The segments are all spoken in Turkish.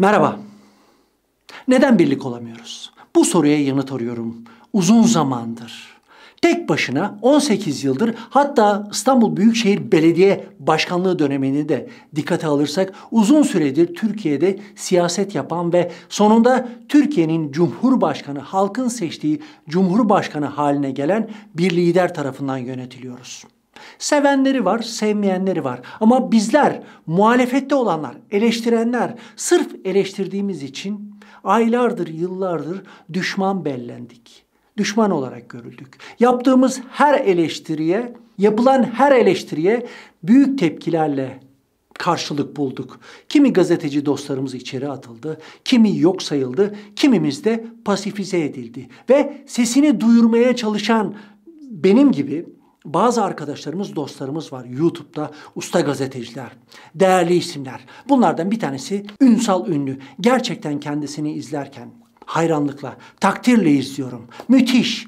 Merhaba. Neden birlik olamıyoruz? Bu soruya yanıt arıyorum. Uzun zamandır. Tek başına 18 yıldır hatta İstanbul Büyükşehir Belediye Başkanlığı dönemini de dikkate alırsak uzun süredir Türkiye'de siyaset yapan ve sonunda Türkiye'nin Cumhurbaşkanı halkın seçtiği Cumhurbaşkanı haline gelen bir lider tarafından yönetiliyoruz. Sevenleri var, sevmeyenleri var. Ama bizler, muhalefette olanlar, eleştirenler sırf eleştirdiğimiz için aylardır, yıllardır düşman bellendik. Düşman olarak görüldük. Yaptığımız her eleştiriye, yapılan her eleştiriye büyük tepkilerle karşılık bulduk. Kimi gazeteci dostlarımız içeri atıldı, kimi yok sayıldı, kimimiz de pasifize edildi. Ve sesini duyurmaya çalışan benim gibi bazı arkadaşlarımız, dostlarımız var YouTube'da usta gazeteciler, değerli isimler. Bunlardan bir tanesi Ünsal Ünlü. Gerçekten kendisini izlerken hayranlıkla, takdirle izliyorum. Müthiş.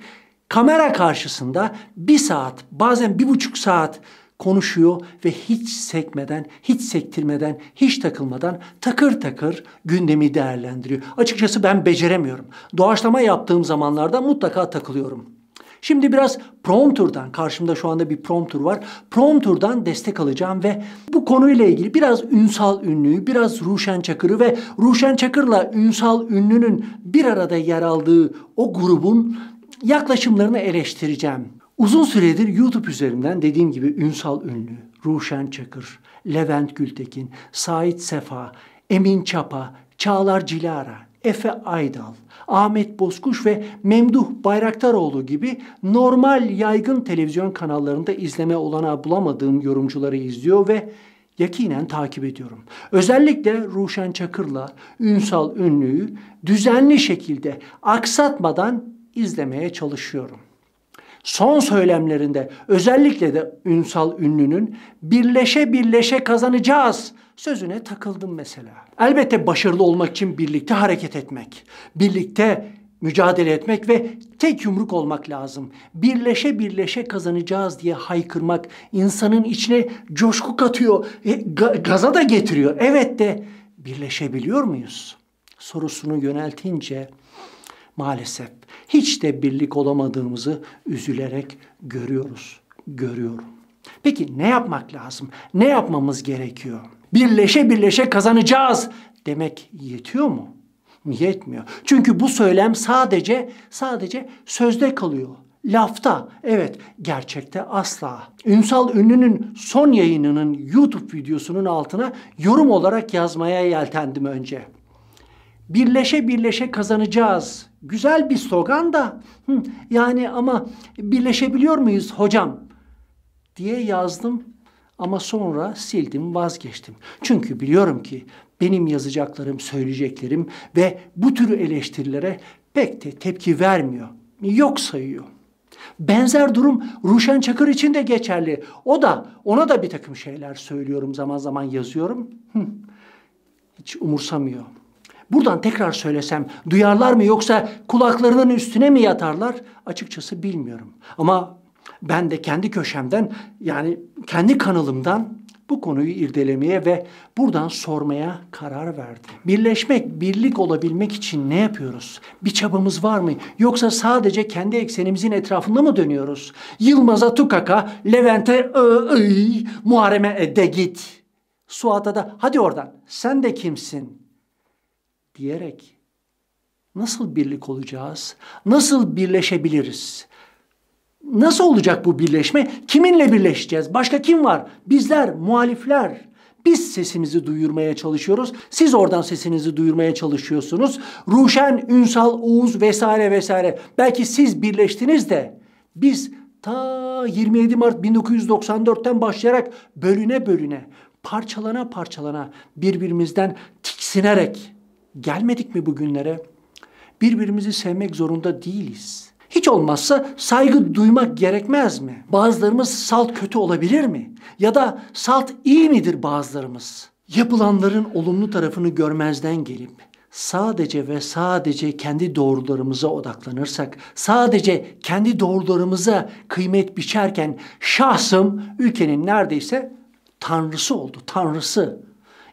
Kamera karşısında bir saat, bazen bir buçuk saat konuşuyor ve hiç sekmeden, hiç sektirmeden, hiç takılmadan takır takır gündemi değerlendiriyor. Açıkçası ben beceremiyorum. Doğaçlama yaptığım zamanlarda mutlaka takılıyorum. Şimdi biraz prompter'dan, karşımda şu anda bir prompter var. Prompter'dan destek alacağım ve bu konuyla ilgili biraz ünsal ünlüyü, biraz Ruşen Çakır'ı ve Ruşen Çakır'la ünsal ünlünün bir arada yer aldığı o grubun yaklaşımlarını eleştireceğim. Uzun süredir YouTube üzerinden dediğim gibi ünsal ünlü, Ruşen Çakır, Levent Gültekin, Sait Sefa, Emin Çapa, Çağlar Cilara Efe Aydal, Ahmet Bozkuş ve Memduh Bayraktaroğlu gibi normal yaygın televizyon kanallarında izleme olanağı bulamadığım yorumcuları izliyor ve yakinen takip ediyorum. Özellikle Ruşen Çakır'la Ünsal Ünlü'yü düzenli şekilde aksatmadan izlemeye çalışıyorum son söylemlerinde özellikle de Ünsal Ünlü'nün birleşe birleşe kazanacağız sözüne takıldım mesela. Elbette başarılı olmak için birlikte hareket etmek, birlikte mücadele etmek ve tek yumruk olmak lazım. Birleşe birleşe kazanacağız diye haykırmak insanın içine coşku katıyor, e, ga gaza da getiriyor. Evet de birleşebiliyor muyuz? sorusunu yöneltince maalesef hiç de birlik olamadığımızı üzülerek görüyoruz, görüyorum. Peki ne yapmak lazım? Ne yapmamız gerekiyor? Birleşe birleşe kazanacağız demek yetiyor mu? Yetmiyor. Çünkü bu söylem sadece sadece sözde kalıyor. Lafta, evet gerçekte asla. Ünsal Ünlü'nün son yayınının YouTube videosunun altına yorum olarak yazmaya yeltendim önce birleşe birleşe kazanacağız. Güzel bir slogan da hı, yani ama birleşebiliyor muyuz hocam diye yazdım ama sonra sildim vazgeçtim. Çünkü biliyorum ki benim yazacaklarım, söyleyeceklerim ve bu tür eleştirilere pek de tepki vermiyor. Yok sayıyor. Benzer durum Ruşen Çakır için de geçerli. O da ona da bir takım şeyler söylüyorum zaman zaman yazıyorum. Hiç umursamıyor. Buradan tekrar söylesem duyarlar mı yoksa kulaklarının üstüne mi yatarlar? Açıkçası bilmiyorum. Ama ben de kendi köşemden yani kendi kanalımdan bu konuyu irdelemeye ve buradan sormaya karar verdim. Birleşmek, birlik olabilmek için ne yapıyoruz? Bir çabamız var mı? Yoksa sadece kendi eksenimizin etrafında mı dönüyoruz? Yılmaz'a tukaka, Levent'e Muharrem'e de git. Suat'a da hadi oradan sen de kimsin? diyerek nasıl birlik olacağız? Nasıl birleşebiliriz? Nasıl olacak bu birleşme? Kiminle birleşeceğiz? Başka kim var? Bizler, muhalifler. Biz sesimizi duyurmaya çalışıyoruz. Siz oradan sesinizi duyurmaya çalışıyorsunuz. Ruşen, Ünsal, Oğuz vesaire vesaire. Belki siz birleştiniz de biz ta 27 Mart 1994'ten başlayarak bölüne bölüne, parçalana parçalana birbirimizden tiksinerek Gelmedik mi bugünlere? Birbirimizi sevmek zorunda değiliz. Hiç olmazsa saygı duymak gerekmez mi? Bazılarımız salt kötü olabilir mi? Ya da salt iyi midir bazılarımız? Yapılanların olumlu tarafını görmezden gelip sadece ve sadece kendi doğrularımıza odaklanırsak, sadece kendi doğrularımıza kıymet biçerken şahsım ülkenin neredeyse tanrısı oldu, tanrısı.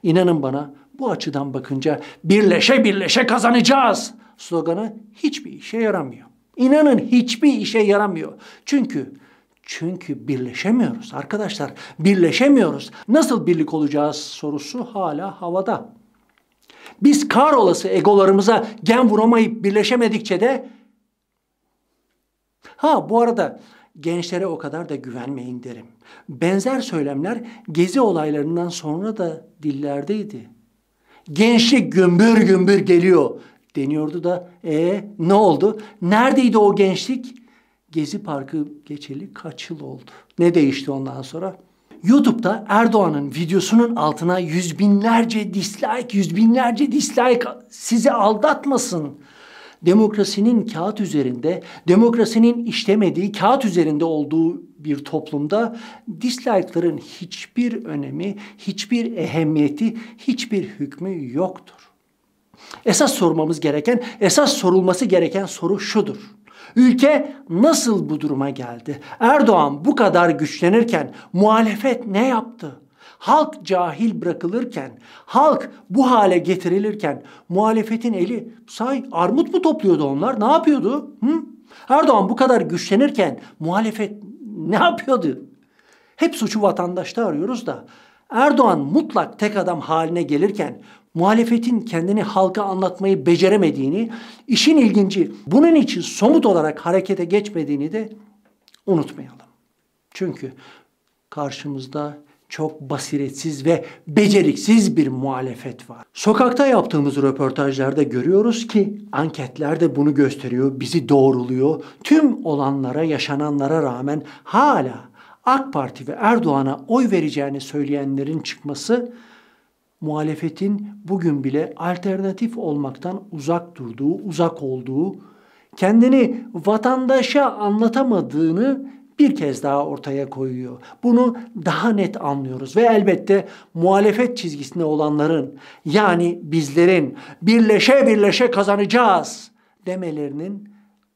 İnanın bana bu açıdan bakınca birleşe birleşe kazanacağız sloganı hiçbir işe yaramıyor. İnanın hiçbir işe yaramıyor. Çünkü çünkü birleşemiyoruz arkadaşlar. Birleşemiyoruz. Nasıl birlik olacağız sorusu hala havada. Biz kar olası egolarımıza gen vuramayıp birleşemedikçe de Ha bu arada gençlere o kadar da güvenmeyin derim. Benzer söylemler gezi olaylarından sonra da dillerdeydi gençlik gümbür gümbür geliyor deniyordu da e ne oldu? Neredeydi o gençlik? Gezi Parkı geçeli kaç yıl oldu? Ne değişti ondan sonra? YouTube'da Erdoğan'ın videosunun altına yüz binlerce dislike, yüz binlerce dislike sizi aldatmasın. Demokrasinin kağıt üzerinde, demokrasinin işlemediği kağıt üzerinde olduğu bir toplumda dislike'ların hiçbir önemi, hiçbir ehemmiyeti, hiçbir hükmü yoktur. Esas sormamız gereken, esas sorulması gereken soru şudur. Ülke nasıl bu duruma geldi? Erdoğan bu kadar güçlenirken muhalefet ne yaptı? Halk cahil bırakılırken, halk bu hale getirilirken muhalefetin eli say armut mu topluyordu onlar? Ne yapıyordu? Hı? Erdoğan bu kadar güçlenirken muhalefet ne yapıyordu? Hep suçu vatandaşta arıyoruz da Erdoğan mutlak tek adam haline gelirken muhalefetin kendini halka anlatmayı beceremediğini, işin ilginci bunun için somut olarak harekete geçmediğini de unutmayalım. Çünkü karşımızda çok basiretsiz ve beceriksiz bir muhalefet var. Sokakta yaptığımız röportajlarda görüyoruz ki anketler de bunu gösteriyor, bizi doğruluyor. Tüm olanlara, yaşananlara rağmen hala AK Parti ve Erdoğan'a oy vereceğini söyleyenlerin çıkması muhalefetin bugün bile alternatif olmaktan uzak durduğu, uzak olduğu, kendini vatandaşa anlatamadığını bir kez daha ortaya koyuyor. Bunu daha net anlıyoruz ve elbette muhalefet çizgisinde olanların yani bizlerin birleşe birleşe kazanacağız demelerinin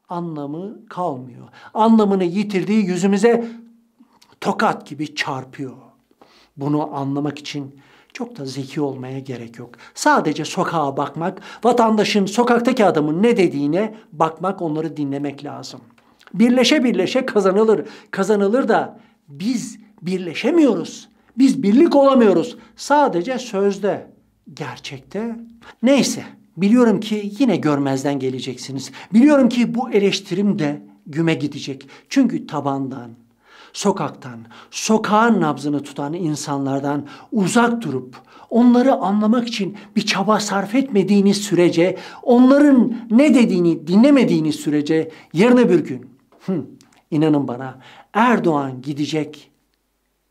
anlamı kalmıyor. Anlamını yitirdiği yüzümüze tokat gibi çarpıyor. Bunu anlamak için çok da zeki olmaya gerek yok. Sadece sokağa bakmak, vatandaşın sokaktaki adamın ne dediğine bakmak, onları dinlemek lazım. Birleşe birleşe kazanılır. Kazanılır da biz birleşemiyoruz. Biz birlik olamıyoruz. Sadece sözde, gerçekte. Neyse, biliyorum ki yine görmezden geleceksiniz. Biliyorum ki bu eleştirim de güme gidecek. Çünkü tabandan, sokaktan, sokağın nabzını tutan insanlardan uzak durup onları anlamak için bir çaba sarf etmediğiniz sürece, onların ne dediğini dinlemediğiniz sürece yarın bir gün Hı, inanın bana Erdoğan gidecek,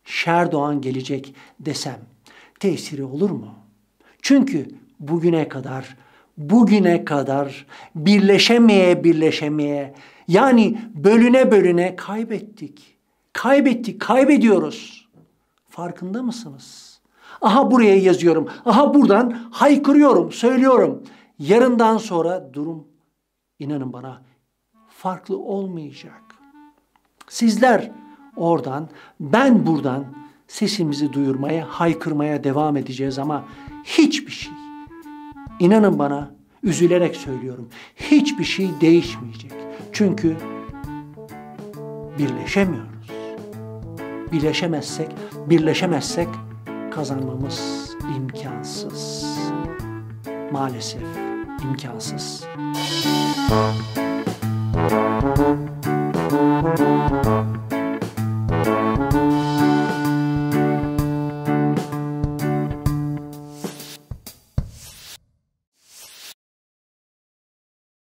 Şerdoğan gelecek desem tesiri olur mu? Çünkü bugüne kadar, bugüne kadar birleşemeye birleşemeye yani bölüne bölüne kaybettik. Kaybettik, kaybediyoruz. Farkında mısınız? Aha buraya yazıyorum. Aha buradan haykırıyorum, söylüyorum. Yarından sonra durum inanın bana farklı olmayacak. Sizler oradan, ben buradan sesimizi duyurmaya, haykırmaya devam edeceğiz ama hiçbir şey, inanın bana üzülerek söylüyorum, hiçbir şey değişmeyecek. Çünkü birleşemiyoruz. Birleşemezsek, birleşemezsek kazanmamız imkansız. Maalesef imkansız. Müzik Música